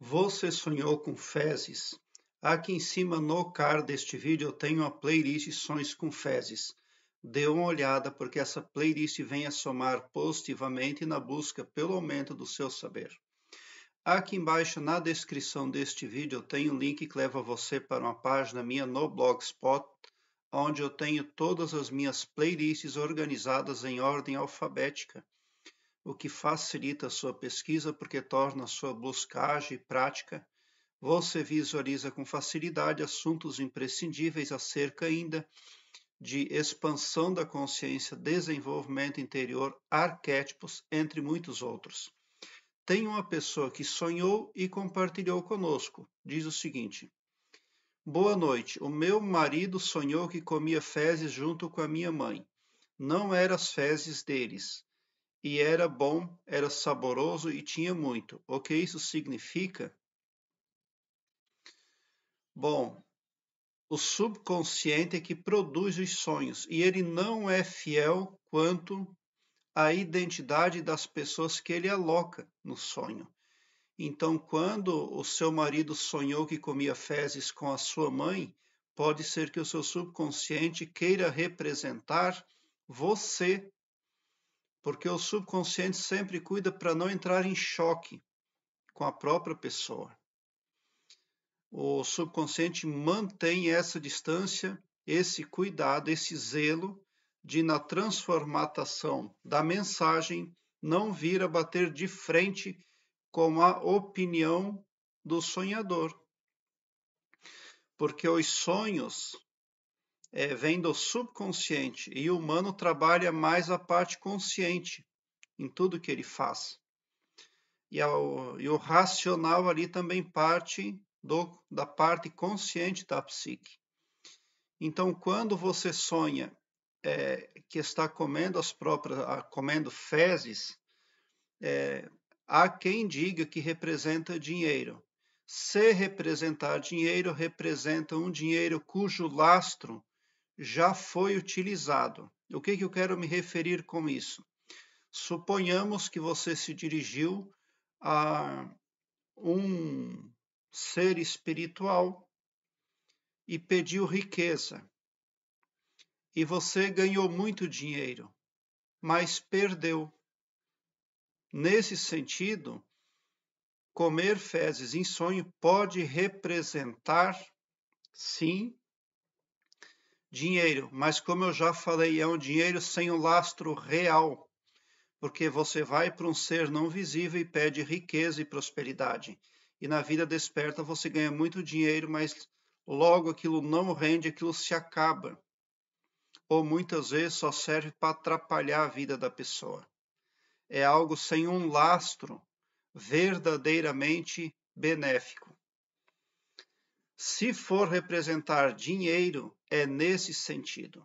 Você sonhou com fezes? Aqui em cima no card deste vídeo eu tenho a playlist Sonhos com Fezes. Dê uma olhada porque essa playlist vem a somar positivamente na busca pelo aumento do seu saber. Aqui embaixo na descrição deste vídeo eu tenho um link que leva você para uma página minha no Blogspot, onde eu tenho todas as minhas playlists organizadas em ordem alfabética o que facilita a sua pesquisa porque torna a sua buscagem prática. Você visualiza com facilidade assuntos imprescindíveis acerca ainda de expansão da consciência, desenvolvimento interior, arquétipos, entre muitos outros. Tem uma pessoa que sonhou e compartilhou conosco. Diz o seguinte: Boa noite. O meu marido sonhou que comia fezes junto com a minha mãe. Não eram as fezes deles, e era bom, era saboroso e tinha muito. O que isso significa? Bom, o subconsciente é que produz os sonhos e ele não é fiel quanto à identidade das pessoas que ele aloca no sonho. Então, quando o seu marido sonhou que comia fezes com a sua mãe, pode ser que o seu subconsciente queira representar você porque o subconsciente sempre cuida para não entrar em choque com a própria pessoa. O subconsciente mantém essa distância, esse cuidado, esse zelo de, na transformatação da mensagem, não vir a bater de frente com a opinião do sonhador. Porque os sonhos é, vem do subconsciente e o humano trabalha mais a parte consciente em tudo que ele faz. E, ao, e o racional ali também parte do, da parte consciente da psique. Então, quando você sonha é, que está comendo as próprias, comendo fezes, é, há quem diga que representa dinheiro. Se representar dinheiro, representa um dinheiro cujo lastro já foi utilizado. O que, que eu quero me referir com isso? Suponhamos que você se dirigiu a um ser espiritual e pediu riqueza. E você ganhou muito dinheiro, mas perdeu. Nesse sentido, comer fezes em sonho pode representar, sim, dinheiro, mas como eu já falei, é um dinheiro sem o um lastro real, porque você vai para um ser não visível e pede riqueza e prosperidade. E na vida desperta você ganha muito dinheiro, mas logo aquilo não rende, aquilo se acaba. Ou muitas vezes só serve para atrapalhar a vida da pessoa. É algo sem um lastro verdadeiramente benéfico. Se for representar dinheiro, é nesse sentido.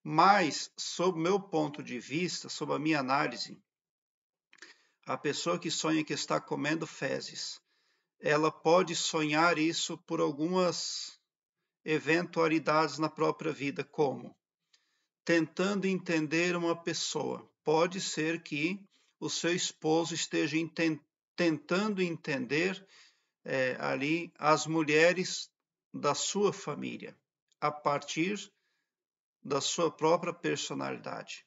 Mas, sob meu ponto de vista, sob a minha análise, a pessoa que sonha que está comendo fezes, ela pode sonhar isso por algumas eventualidades na própria vida, como tentando entender uma pessoa. Pode ser que o seu esposo esteja tentando entender é, ali as mulheres da sua família, a partir da sua própria personalidade.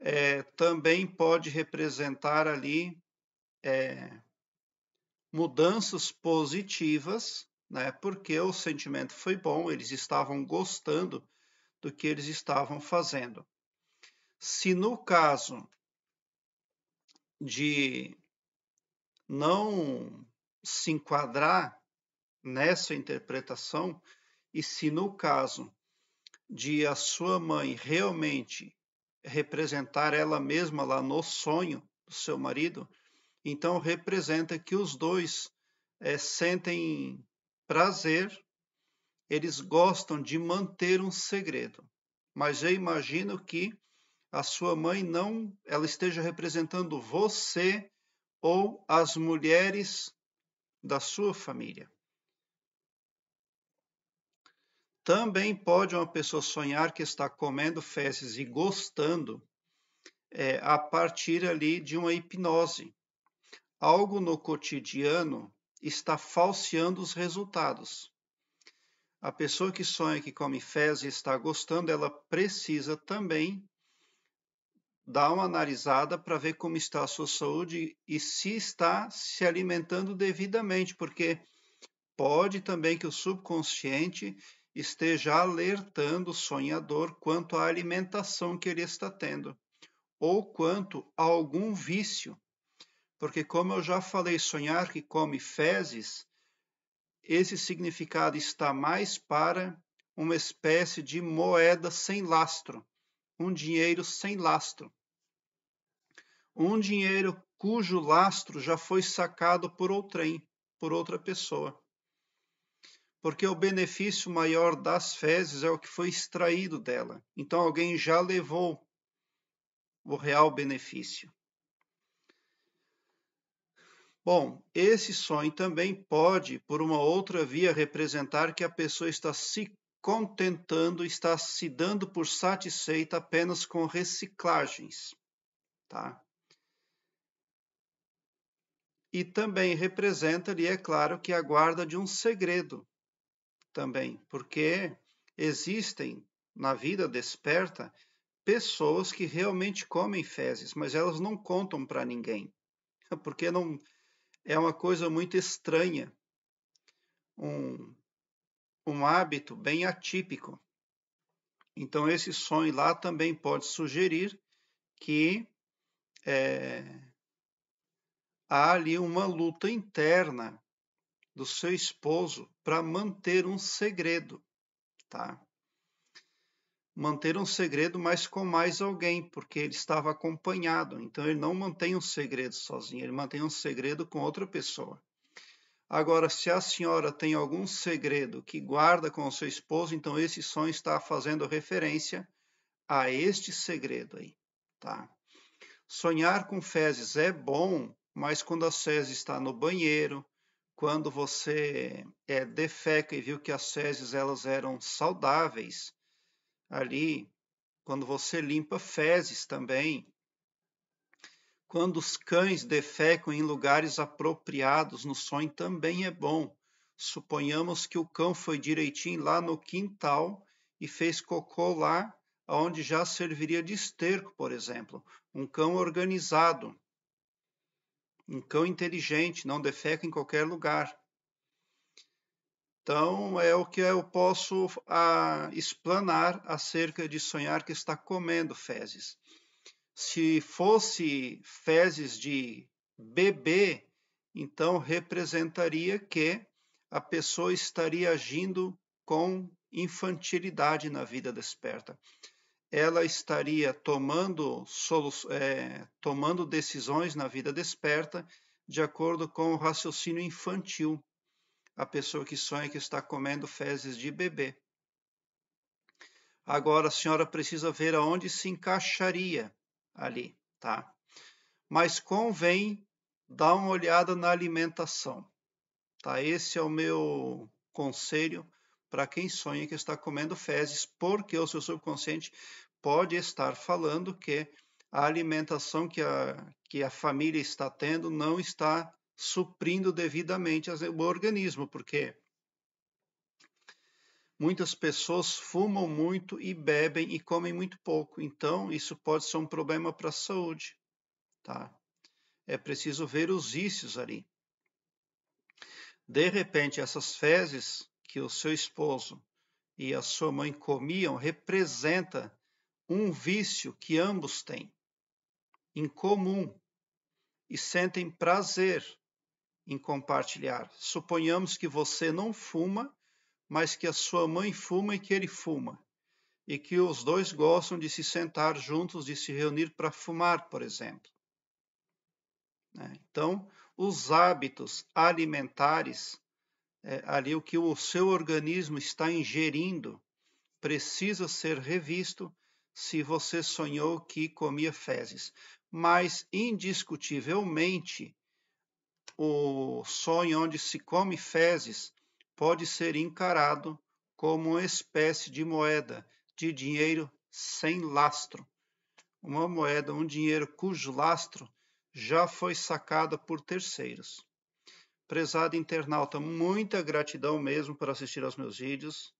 É, também pode representar ali é, mudanças positivas, né? porque o sentimento foi bom, eles estavam gostando do que eles estavam fazendo. Se no caso de não se enquadrar nessa interpretação e se no caso de a sua mãe realmente representar ela mesma lá no sonho do seu marido, então representa que os dois é, sentem prazer, eles gostam de manter um segredo. Mas eu imagino que a sua mãe não, ela esteja representando você ou as mulheres da sua família. Também pode uma pessoa sonhar que está comendo fezes e gostando é, a partir ali de uma hipnose. Algo no cotidiano está falseando os resultados. A pessoa que sonha que come fezes e está gostando, ela precisa também dá uma analisada para ver como está a sua saúde e se está se alimentando devidamente, porque pode também que o subconsciente esteja alertando o sonhador quanto à alimentação que ele está tendo ou quanto a algum vício. Porque, como eu já falei, sonhar que come fezes, esse significado está mais para uma espécie de moeda sem lastro, um dinheiro sem lastro um dinheiro cujo lastro já foi sacado por outrem, por outra pessoa. Porque o benefício maior das fezes é o que foi extraído dela. Então alguém já levou o real benefício. Bom, esse sonho também pode, por uma outra via, representar que a pessoa está se contentando, está se dando por satisfeita apenas com reciclagens, tá? e também representa ali é claro, que a guarda de um segredo também, porque existem na vida desperta pessoas que realmente comem fezes, mas elas não contam para ninguém, porque não é uma coisa muito estranha, um, um hábito bem atípico. Então esse sonho lá também pode sugerir que é, há ali uma luta interna do seu esposo para manter um segredo, tá? Manter um segredo, mas com mais alguém, porque ele estava acompanhado. Então ele não mantém um segredo sozinho, ele mantém um segredo com outra pessoa. Agora, se a senhora tem algum segredo que guarda com o seu esposo, então esse sonho está fazendo referência a este segredo aí, tá? Sonhar com fezes é bom mas quando a fezes está no banheiro, quando você é, defeca e viu que as fezes elas eram saudáveis, ali, quando você limpa fezes também, quando os cães defecam em lugares apropriados no sonho também é bom. Suponhamos que o cão foi direitinho lá no quintal e fez cocô lá, onde já serviria de esterco, por exemplo. Um cão organizado. Um cão inteligente não defeca em qualquer lugar. Então, é o que eu posso a, explanar acerca de sonhar que está comendo fezes. Se fosse fezes de bebê, então representaria que a pessoa estaria agindo com infantilidade na vida desperta ela estaria tomando, é, tomando decisões na vida desperta de acordo com o raciocínio infantil, a pessoa que sonha que está comendo fezes de bebê. Agora a senhora precisa ver aonde se encaixaria ali, tá? Mas convém dar uma olhada na alimentação, tá? Esse é o meu conselho para quem sonha que está comendo fezes, porque o seu subconsciente pode estar falando que a alimentação que a, que a família está tendo não está suprindo devidamente o organismo, porque muitas pessoas fumam muito e bebem e comem muito pouco. Então, isso pode ser um problema para a saúde. Tá? É preciso ver os vícios ali. De repente, essas fezes que o seu esposo e a sua mãe comiam representa um vício que ambos têm em comum e sentem prazer em compartilhar. Suponhamos que você não fuma, mas que a sua mãe fuma e que ele fuma, e que os dois gostam de se sentar juntos, de se reunir para fumar, por exemplo. Né? Então, os hábitos alimentares é, ali o que o seu organismo está ingerindo precisa ser revisto se você sonhou que comia fezes. Mas, indiscutivelmente, o sonho onde se come fezes pode ser encarado como uma espécie de moeda de dinheiro sem lastro. Uma moeda, um dinheiro cujo lastro já foi sacado por terceiros. Prezado internauta, muita gratidão mesmo por assistir aos meus vídeos.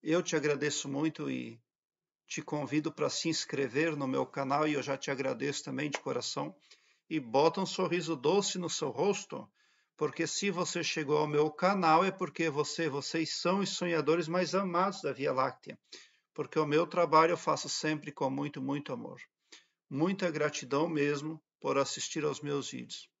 Eu te agradeço muito e te convido para se inscrever no meu canal e eu já te agradeço também de coração. E bota um sorriso doce no seu rosto, porque se você chegou ao meu canal é porque você, vocês são os sonhadores mais amados da Via Láctea. Porque o meu trabalho eu faço sempre com muito, muito amor. Muita gratidão mesmo por assistir aos meus vídeos.